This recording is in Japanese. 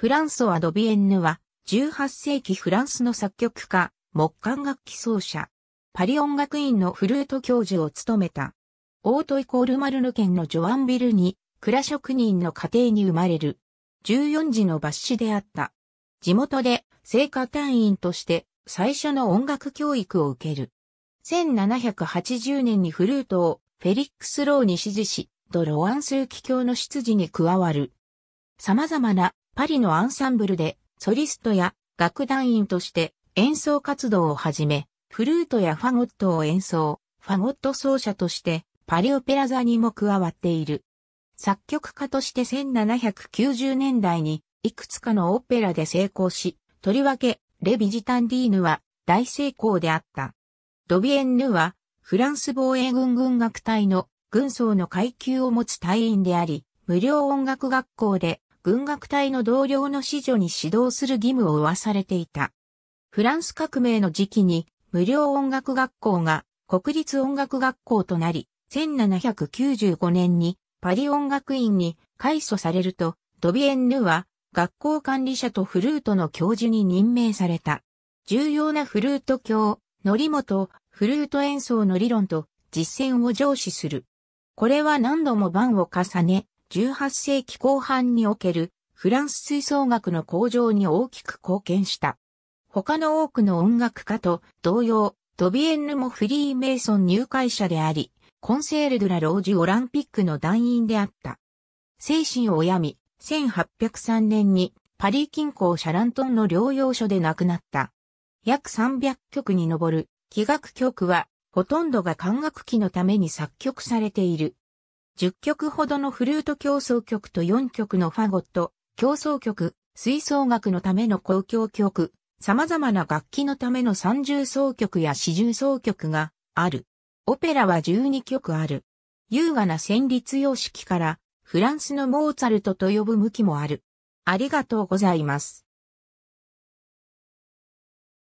フランソワ・ドビエンヌは、18世紀フランスの作曲家、木管楽器奏者、パリ音楽院のフルート教授を務めた。オートイコールマルヌ県のジョアンビルに、蔵職人の家庭に生まれる。14時の抜子であった。地元で、聖歌隊員として、最初の音楽教育を受ける。1780年にフルートをフェリックス・ローに指示し、ド・ロワンスーキ教の執事に加わる。様々なパリのアンサンブルで、ソリストや楽団員として演奏活動を始め、フルートやファゴットを演奏、ファゴット奏者としてパリオペラ座にも加わっている。作曲家として1790年代にいくつかのオペラで成功し、とりわけレビジタンディーヌは大成功であった。ドビエンヌはフランス防衛軍軍楽隊の軍曹の階級を持つ隊員であり、無料音楽学校で軍学隊の同僚の子女に指導する義務を負わされていた。フランス革命の時期に無料音楽学校が国立音楽学校となり、1795年にパリ音楽院に改祖されると、ドビエンヌは学校管理者とフルートの教授に任命された。重要なフルート教、ノリモとフルート演奏の理論と実践を上司する。これは何度も番を重ね、18世紀後半におけるフランス吹奏楽の向上に大きく貢献した。他の多くの音楽家と同様、ドビエンヌもフリーメイソン入会者であり、コンセール・ドラ・ロージュ・オランピックの団員であった。精神を病み、1803年にパリ近郊シャラントンの療養所で亡くなった。約300曲に上る器楽曲は、ほとんどが管楽器のために作曲されている。10曲ほどのフルート競争曲と4曲のファゴット、競争曲、吹奏楽のための公共曲、様々な楽器のための三重奏曲や四重奏曲がある。オペラは12曲ある。優雅な旋律様式から、フランスのモーツァルトと呼ぶ向きもある。ありがとうございます。